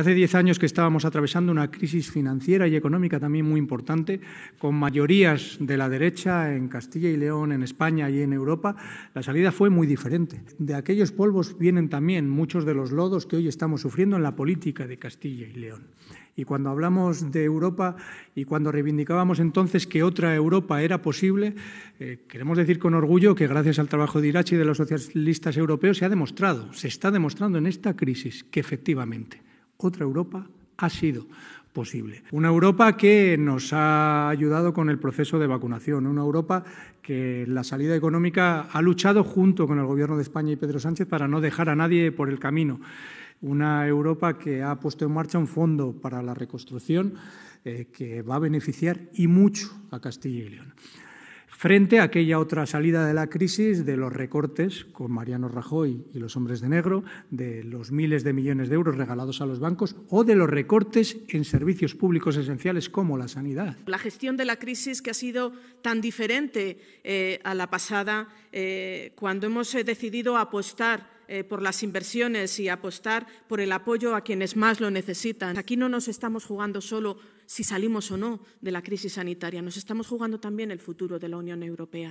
Hace diez años que estábamos atravesando una crisis financiera y económica también muy importante, con mayorías de la derecha en Castilla y León, en España y en Europa, la salida fue muy diferente. De aquellos polvos vienen también muchos de los lodos que hoy estamos sufriendo en la política de Castilla y León. Y cuando hablamos de Europa y cuando reivindicábamos entonces que otra Europa era posible, eh, queremos decir con orgullo que gracias al trabajo de Irachi y de los socialistas europeos se ha demostrado, se está demostrando en esta crisis que efectivamente otra Europa ha sido posible. Una Europa que nos ha ayudado con el proceso de vacunación, una Europa que en la salida económica ha luchado junto con el Gobierno de España y Pedro Sánchez para no dejar a nadie por el camino, una Europa que ha puesto en marcha un fondo para la reconstrucción eh, que va a beneficiar y mucho a Castilla y León frente a aquella otra salida de la crisis de los recortes con Mariano Rajoy y los hombres de negro, de los miles de millones de euros regalados a los bancos o de los recortes en servicios públicos esenciales como la sanidad. La gestión de la crisis que ha sido tan diferente eh, a la pasada, eh, cuando hemos eh, decidido apostar eh, por las inversiones y apostar por el apoyo a quienes más lo necesitan. Aquí no nos estamos jugando solo si salimos o no de la crisis sanitaria, nos estamos jugando también el futuro de la Unión Europea.